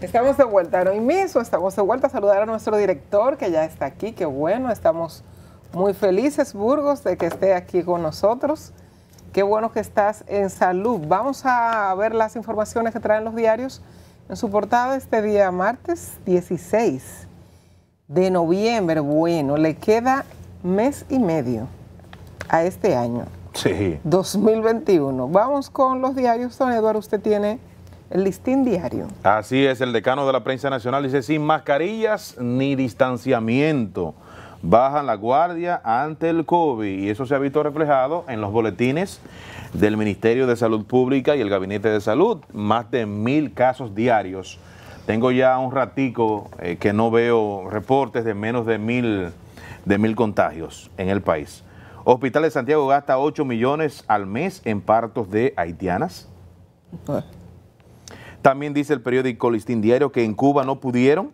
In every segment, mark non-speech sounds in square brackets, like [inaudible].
Estamos de vuelta hoy mismo, estamos de vuelta a saludar a nuestro director que ya está aquí, qué bueno, estamos muy felices Burgos de que esté aquí con nosotros. Qué bueno que estás en salud. Vamos a ver las informaciones que traen los diarios en su portada este día martes 16 de noviembre. Bueno, le queda mes y medio a este año. Sí. 2021. Vamos con los diarios, don Eduardo, usted tiene el listín diario. Así es, el decano de la prensa nacional dice, sin mascarillas ni distanciamiento, bajan la guardia ante el COVID. Y eso se ha visto reflejado en los boletines del Ministerio de Salud Pública y el Gabinete de Salud. Más de mil casos diarios. Tengo ya un ratico eh, que no veo reportes de menos de mil, de contagios en el país. Hospital de Santiago gasta 8 millones al mes en partos de haitianas. También dice el periódico Listín Diario que en Cuba no pudieron,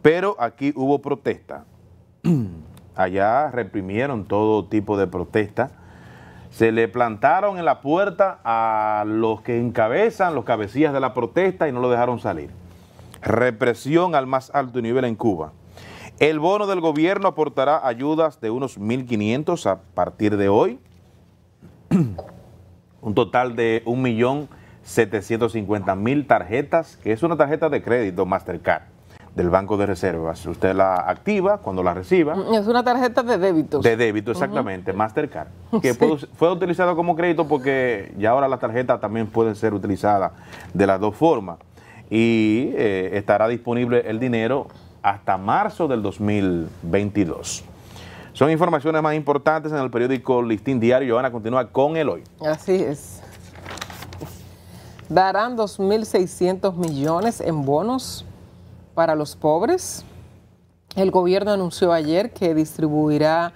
pero aquí hubo protesta. [clears throat] Allá reprimieron todo tipo de protesta. Se le plantaron en la puerta a los que encabezan, los cabecillas de la protesta y no lo dejaron salir. Represión al más alto nivel en Cuba. El bono del gobierno aportará ayudas de unos 1.500 a partir de hoy. [clears throat] Un total de un millón... 750 mil tarjetas, que es una tarjeta de crédito Mastercard del Banco de Reservas. Usted la activa cuando la reciba. Mm, es una tarjeta de débito. De débito, exactamente, Mastercard, [laughs] que fue utilizado como crédito porque ya ahora las tarjetas también pueden ser utilizadas de las dos formas. Y eh, estará disponible el dinero hasta marzo del 2022. Son informaciones más importantes en el periódico Listín Diario. a continúa con el hoy. Así es darán 2.600 millones en bonos para los pobres. El gobierno anunció ayer que distribuirá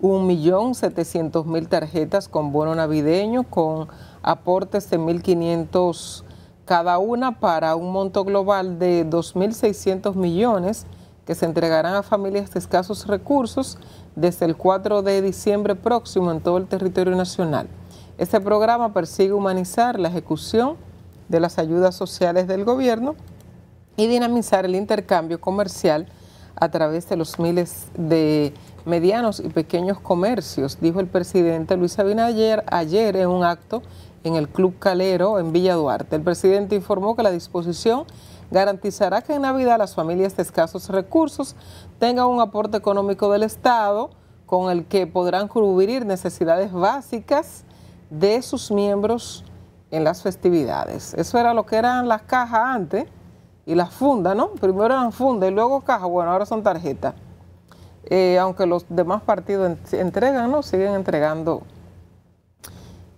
1.700.000 tarjetas con bono navideño con aportes de 1.500 cada una para un monto global de 2.600 millones que se entregarán a familias de escasos recursos desde el 4 de diciembre próximo en todo el territorio nacional. Este programa persigue humanizar la ejecución de las ayudas sociales del gobierno y dinamizar el intercambio comercial a través de los miles de medianos y pequeños comercios, dijo el presidente Luis Abinader ayer en un acto en el Club Calero en Villa Duarte. El presidente informó que la disposición garantizará que en Navidad las familias de escasos recursos tengan un aporte económico del Estado con el que podrán cubrir necesidades básicas de sus miembros en las festividades. Eso era lo que eran las cajas antes y las fundas, ¿no? Primero eran fundas y luego cajas, bueno, ahora son tarjetas. Eh, aunque los demás partidos entregan, ¿no? Siguen entregando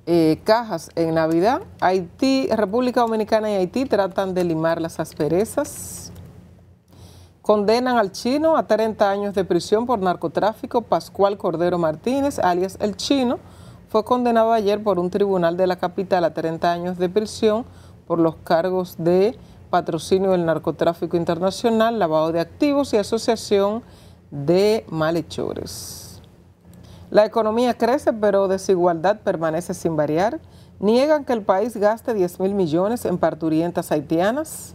eh, cajas en Navidad. Haití, República Dominicana y Haití tratan de limar las asperezas. Condenan al chino a 30 años de prisión por narcotráfico Pascual Cordero Martínez, alias el chino fue condenado ayer por un tribunal de la capital a 30 años de prisión por los cargos de patrocinio del narcotráfico internacional, lavado de activos y asociación de malhechores. La economía crece, pero desigualdad permanece sin variar. Niegan que el país gaste 10 mil millones en parturientas haitianas.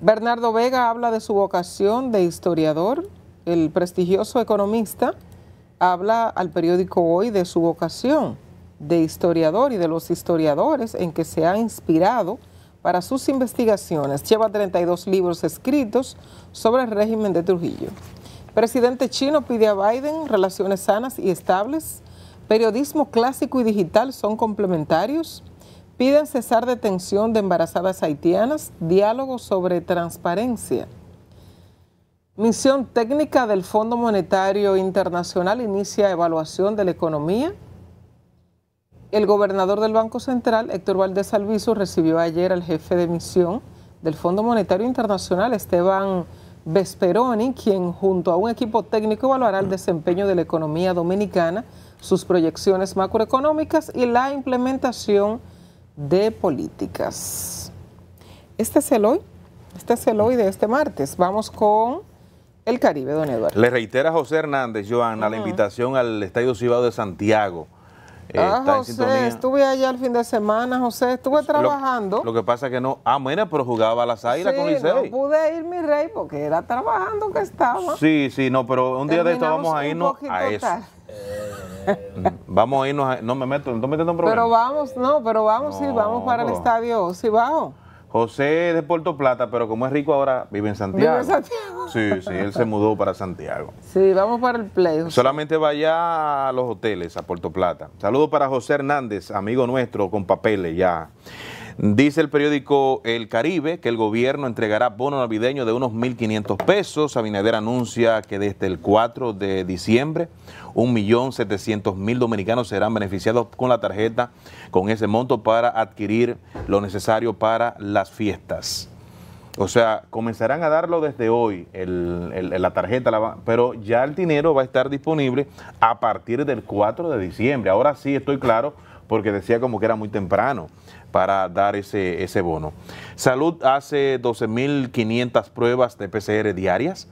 Bernardo Vega habla de su vocación de historiador. El prestigioso economista habla al periódico Hoy de su vocación de historiador y de los historiadores en que se ha inspirado para sus investigaciones. Lleva 32 libros escritos sobre el régimen de Trujillo. Presidente chino pide a Biden relaciones sanas y estables. Periodismo clásico y digital son complementarios. Piden cesar detención de embarazadas haitianas. Diálogo sobre transparencia. Misión técnica del Fondo Monetario Internacional inicia evaluación de la economía. El gobernador del Banco Central, Héctor Valdés Alviso, recibió ayer al jefe de misión del Fondo Monetario Internacional, Esteban Vesperoni, quien junto a un equipo técnico evaluará el desempeño de la economía dominicana, sus proyecciones macroeconómicas y la implementación de políticas. Este es el hoy, este es el hoy de este martes. Vamos con el Caribe, don Eduardo. Le reitera José Hernández, Joana, la invitación al Estadio Cibao de Santiago. Eh, ah, José, estuve allá el fin de semana, José, estuve trabajando. Lo, que pasa es que no, ah, mira, pero jugaba a las águilas con con Licey. no pude ir, mi rey, porque era trabajando que estaba. Sí, sí, no, pero un día de esto vamos a irnos a eso. [laughs] Mm, vamos a irnos, a, no me meto, no me meto en problemas. Pero vamos, no, pero vamos, sí, vamos para el estadio Cibao. José es de Puerto Plata, pero como es rico ahora, vive en Santiago. Vive en Santiago. Sí, sí, él se mudó para Santiago. Sí, vamos para el play. Solamente vaya a los hoteles, a Puerto Plata. Saludos para José Hernández, amigo nuestro, con papeles ya. Dice el periódico El Caribe que el gobierno entregará bono navideño de unos 1.500 pesos. Abinader anuncia que desde el 4 de diciembre 1.700.000 dominicanos serán beneficiados con la tarjeta con ese monto para adquirir lo necesario para las fiestas. O sea, comenzarán a darlo desde hoy, la tarjeta, pero ya el dinero va a estar disponible a partir del 4 de diciembre. Ahora sí estoy claro porque decía como que era muy temprano para dar ese, ese bono. Salud hace 12.500 pruebas de PCR diarias.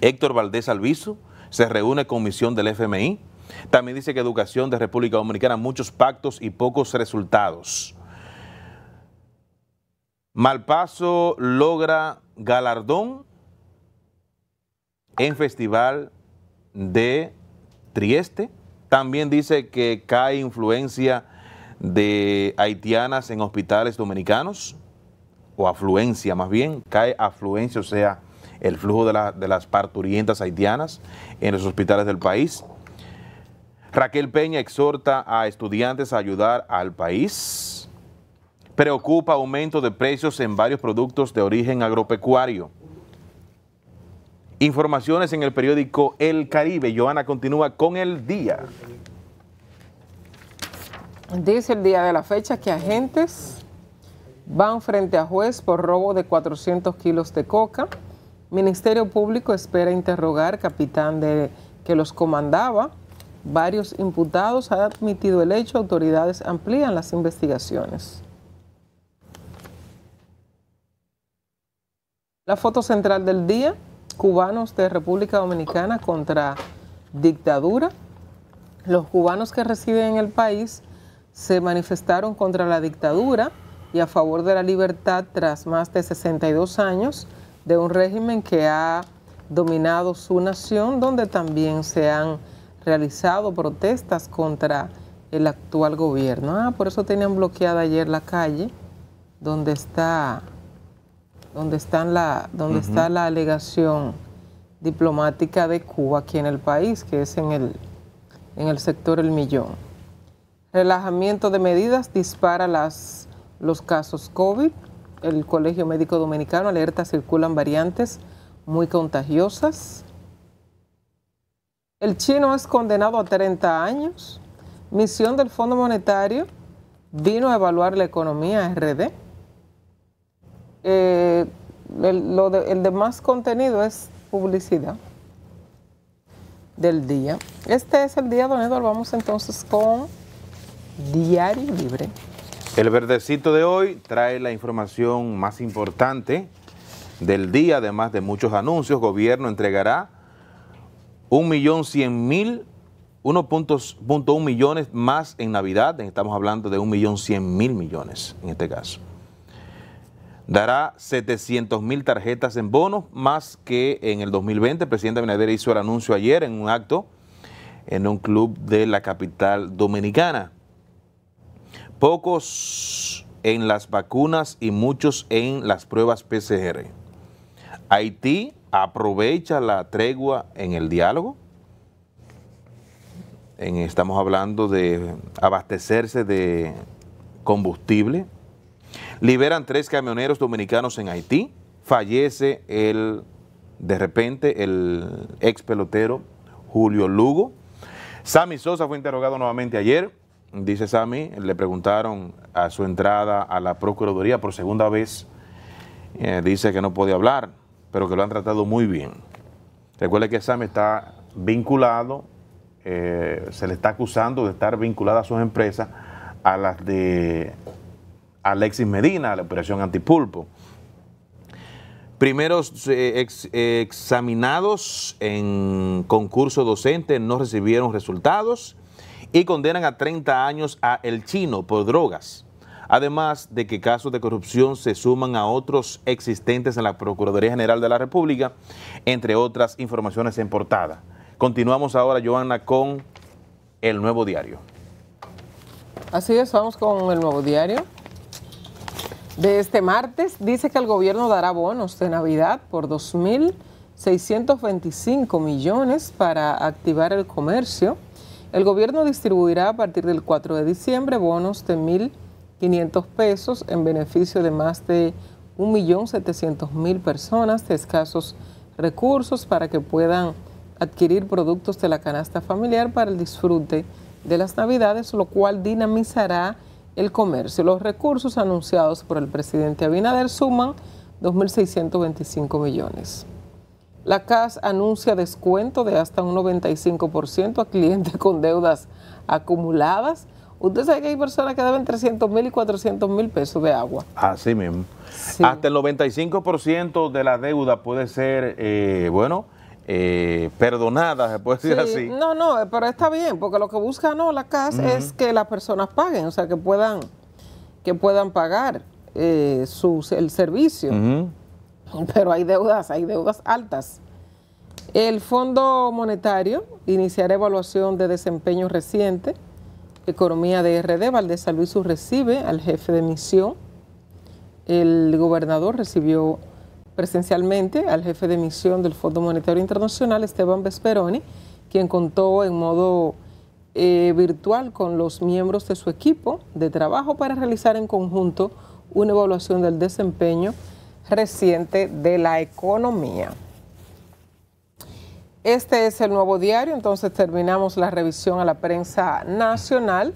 Héctor Valdés Alviso se reúne con misión del FMI. También dice que educación de República Dominicana, muchos pactos y pocos resultados. Malpaso logra galardón en Festival de Trieste. También dice que cae influencia de haitianas en hospitales dominicanos, o afluencia más bien, cae afluencia, o sea, el flujo de, de las parturientas haitianas en los hospitales del país. Raquel Peña exhorta a estudiantes a ayudar al país. Preocupa aumento de precios en varios productos de origen agropecuario. Informaciones en el periódico El Caribe. Joana continúa con el día. Dice el día de la fecha que agentes van frente a juez por robo de 400 kilos de coca. Ministerio Público espera interrogar capitán de, que los comandaba. Varios imputados han admitido el hecho. Autoridades amplían las investigaciones. La foto central del día, cubanos de República Dominicana contra dictadura. Los cubanos que residen en el país se manifestaron contra la dictadura y a favor de la libertad tras más de 62 años de un régimen que ha dominado su nación, donde también se han realizado protestas contra el actual gobierno. Ah, por eso tenían bloqueada ayer la calle donde está donde están la donde está la alegación diplomática de Cuba aquí en el país, que es el en el sector El Millón relajamiento de medidas dispara las, los casos COVID. El Colegio Médico Dominicano alerta circulan variantes muy contagiosas. El chino es condenado a 30 años. Misión del Fondo Monetario vino a evaluar la economía RD. Eh, el, de, demás contenido es publicidad del día. Este es el día, don Eduardo. Vamos entonces con Diario Libre. El verdecito de hoy trae la información más importante del día, además de muchos anuncios. Gobierno entregará 1.100.000, 1.1 millones más en Navidad. Estamos hablando de 1.100.000 millones en este caso. Dará 700.000 tarjetas en bonos, más que en el 2020. El presidente Abinader hizo el anuncio ayer en un acto en un club de la capital dominicana pocos en las vacunas y muchos en las pruebas PCR. Haití aprovecha la tregua en el diálogo. En, estamos hablando de abastecerse de combustible. Liberan tres camioneros dominicanos en Haití. Fallece el, de repente, el ex pelotero Julio Lugo. Sammy Sosa fue interrogado nuevamente ayer dice Sammy, le preguntaron a su entrada a la Procuraduría por segunda vez, eh, dice que no podía hablar, pero que lo han tratado muy bien. Recuerde que Sami está vinculado, eh, se le está acusando de estar vinculada a sus empresas a las de Alexis Medina, a la operación Antipulpo. Primeros eh, examinados en concurso docente no recibieron resultados y condenan a 30 años a El Chino por drogas. Además de que casos de corrupción se suman a otros existentes en la Procuraduría General de la República, entre otras informaciones en portada. Continuamos ahora, Joana, con el nuevo diario. Así es, vamos con el nuevo diario. De este martes dice que el gobierno dará bonos de Navidad por 2.625 millones para activar el comercio. El gobierno distribuirá a partir del 4 de diciembre bonos de 1.500 pesos en beneficio de más de 1.700.000 personas de escasos recursos para que puedan adquirir productos de la canasta familiar para el disfrute de las navidades, lo cual dinamizará el comercio. Los recursos anunciados por el presidente Abinader suman 2.625 millones. La CAS anuncia descuento de hasta un 95% a clientes [laughs] con deudas acumuladas. Usted sabe que hay personas que deben 300 mil y 400 mil pesos de agua. Así mismo. Hasta el 95% de la deuda puede ser, eh, bueno, eh, perdonada, se puede decir así. No, no, eh, pero está bien, porque lo que busca no, la CAS es que las personas paguen, o sea, que puedan, que puedan pagar eh, sus, el servicio. [laughs] pero hay deudas, hay deudas altas. El Fondo Monetario iniciará evaluación de desempeño reciente. Economía de RD, Valdés Luis recibe al jefe de misión. El gobernador recibió presencialmente al jefe de misión del Fondo Monetario Internacional, Esteban Vesperoni, quien contó en modo eh, virtual con los miembros de su equipo de trabajo para realizar en conjunto una evaluación del desempeño reciente de la economía. Este es el nuevo diario, entonces terminamos la revisión a la prensa nacional.